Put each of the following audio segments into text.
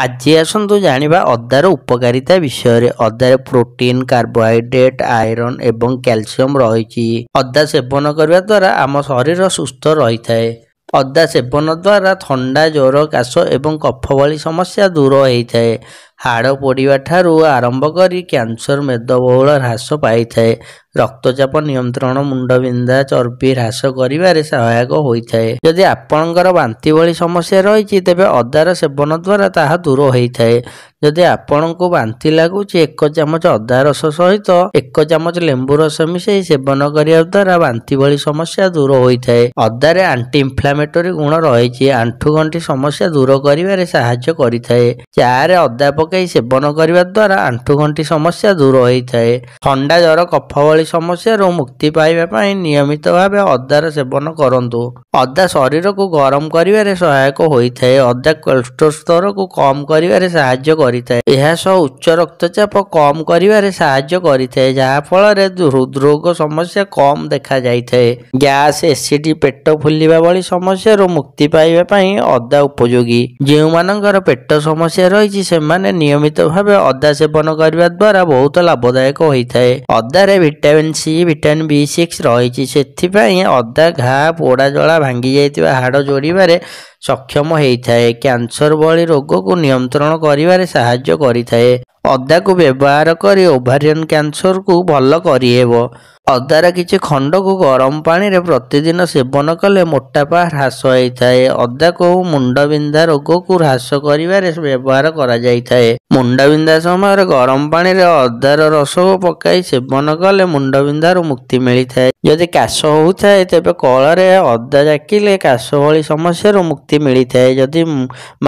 ଆଜି ଆସନ୍ତୁ ଜାଣିବା ଅଦାର ଉପକାରିତା ବିଷୟରେ ଅଦାରେ ପ୍ରୋଟିନ୍ କାର୍ବୋହାଇଡ୍ରେଟ୍ ଆଇରନ୍ ଏବଂ କ୍ୟାଲସିୟମ୍ ରହିଛି ଅଦା ସେବନ କରିବା ଦ୍ୱାରା ଆମ ଶରୀର ସୁସ୍ଥ ରହିଥାଏ ଅଦା ସେବନ ଦ୍ୱାରା ଥଣ୍ଡା ଜ୍ୱର କାଶ ଏବଂ କଫ ଭଳି ସମସ୍ୟା ଦୂର ହେଇଥାଏ ହାଡ଼ ପୋଡ଼ିବା ଠାରୁ ଆରମ୍ଭ କରି କ୍ୟାନସର ମେଦବହୁଳ ହ୍ରାସ ପାଇଥାଏ ରକ୍ତଚାପ ନିୟନ୍ତ୍ରଣ ମୁଣ୍ଡବିନ୍ଧା ଚର୍ବି ହ୍ରାସ କରିବାରେ ସହାୟକ ହୋଇଥାଏ ଯଦି ଆପଣଙ୍କର ବାନ୍ତି ଭଳି ସମସ୍ୟା ରହିଛି ତେବେ ଅଦାର ସେବନ ଦ୍ୱାରା ତାହା ଦୂର ହୋଇଥାଏ ଯଦି ଆପଣଙ୍କୁ ବାନ୍ତି ଲାଗୁଛି ଏକ ଚାମଚ ଅଦା ରସ ସହିତ ଏକ ଚାମଚ ଲେମ୍ବୁ ରସ ମିଶାଇ ସେବନ କରିବା ଦ୍ୱାରା ବାନ୍ତି ଭଳି ସମସ୍ୟା ଦୂର ହୋଇଥାଏ ଅଦାରେ ଆଣ୍ଟି ଇନ୍ଫ୍ଲାମେଟୋରୀ ଗୁଣ ରହିଛି ଆଣ୍ଠୁ ଗଣ୍ଠି ସମସ୍ୟା ଦୂର କରିବାରେ ସାହାଯ୍ୟ କରିଥାଏ ଚା'ରେ ଅଦା ପକାଇ ସେବନ କରିବା ଦ୍ୱାରା ଆଣ୍ଠୁଗଣ୍ଠି ସମସ୍ୟା ଦୂର ହୋଇଥାଏ ଥଣ୍ଡା ଜ୍ୱର କଫ ଭଳି ସମସ୍ୟାରୁ ମୁକ୍ତି ପାଇବା ପାଇଁ ନିୟମିତ ଭାବେ ଅଦାର ସେବନ କରନ୍ତୁ ଅଦା ଶରୀରକୁ ଗରମ କରିବାରେ ସହାୟକ ହୋଇଥାଏ ଅଦା କୋଲେଷ୍ଟ୍ରୋଲ ସ୍ତରକୁ କମ କରିବାରେ ସାହାଯ୍ୟ କରିଥାଏ ଏହା ସହ ଉଚ୍ଚ ରକ୍ତଚାପ କମ କରିବାରେ ସାହାଯ୍ୟ କରିଥାଏ ଯାହାଫଳରେ ହୃଦରୋଗ ସମସ୍ୟା କମ ଦେଖାଯାଇଥାଏ ଗ୍ୟାସ ଏସିଡି ପେଟ ଫୁଲିବା ଭଳି ସମସ୍ୟାରୁ ମୁକ୍ତି ପାଇବା ପାଇଁ ଅଦା ଉପଯୋଗୀ ଯେଉଁମାନଙ୍କର ପେଟ ସମସ୍ୟା ରହିଛି ସେମାନେ ନିୟମିତଭାବେ ଅଦା ସେବନ କରିବା ଦ୍ୱାରା ବହୁତ ଲାଭଦାୟକ ହୋଇଥାଏ ଅଦାରେ vitamin C vitamin B six ରହିଛି ସେଥିପାଇଁ ଅଦା ଘା ପୋଡ଼ା ଜଳା ଭାଙ୍ଗି ଯାଇଥିବା ହାଡ଼ ଯୋଡ଼ିବାରେ ସକ୍ଷମ ହୋଇଥାଏ କ୍ୟାନ୍ସର ଭଳି ରୋଗକୁ ନିୟନ୍ତ୍ରଣ କରିବାରେ ସାହାଯ୍ୟ କରିଥାଏ ଅଦାକୁ ବ୍ୟବହାର କରି ଓଭାରିଅନ୍ କ୍ୟାନ୍ସରକୁ ଭଲ କରିହେବ ଅଦାର କିଛି ଖଣ୍ଡକୁ ଗରମ ପାଣିରେ ପ୍ରତିଦିନ ସେବନ କଲେ ମୋଟାପା ହ୍ରାସ ହୋଇଥାଏ ଅଦାକୁ ମୁଣ୍ଡବିନ୍ଧା ରୋଗକୁ ହ୍ରାସ କରିବାରେ ବ୍ୟବହାର କରାଯାଇଥାଏ ମୁଣ୍ଡବିନ୍ଧା ସମୟରେ ଗରମ ପାଣିରେ ଅଦାର ରସକୁ ପକାଇ ସେବନ କଲେ ମୁଣ୍ଡବିନ୍ଧାରୁ ମୁକ୍ତି ମିଳିଥାଏ ଯଦି କାଶ ହେଉଥାଏ ତେବେ କଳରେ ଅଦା ଚାକିଲେ କାଶ ଭଳି ସମସ୍ୟାରୁ ମୁକ୍ତି ମିଳିଥାଏ ଯଦି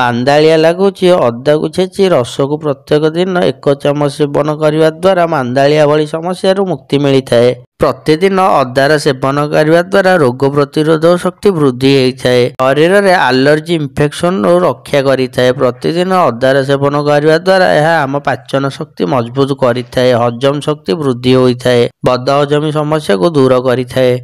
ମାନ୍ଦାଳିଆ ଲାଗୁଛି ଅଦାକୁ ଛେଚି ରସକୁ ପ୍ରତ୍ୟେକ ଦିନ ଏକ ଚାମଚ ସେବନ କରିବା ଦ୍ୱାରା ମାନ୍ଦାଳିଆ ଭଳି ସମସ୍ୟାରୁ ମୁକ୍ତି ମିଳିଥାଏ ପ୍ରତିଦିନ ଅଦାର ସେବନ କରିବା ଦ୍ୱାରା ରୋଗ ପ୍ରତିରୋଧ ଶକ୍ତି ବୃଦ୍ଧି ହୋଇଥାଏ ଶରୀରରେ ଆଲର୍ଜି ଇନଫେକ୍ସନରୁ ରକ୍ଷା କରିଥାଏ ପ୍ରତିଦିନ ଅଦାର ସେବନ କରିବା ଦ୍ୱାରା ଏହା ଆମ ପାଚନ ଶକ୍ତି ମଜବୁତ କରିଥାଏ ହଜମ ଶକ୍ତି ବୃଦ୍ଧି ହୋଇଥାଏ ବଦହଜମି ସମସ୍ୟାକୁ ଦୂର କରିଥାଏ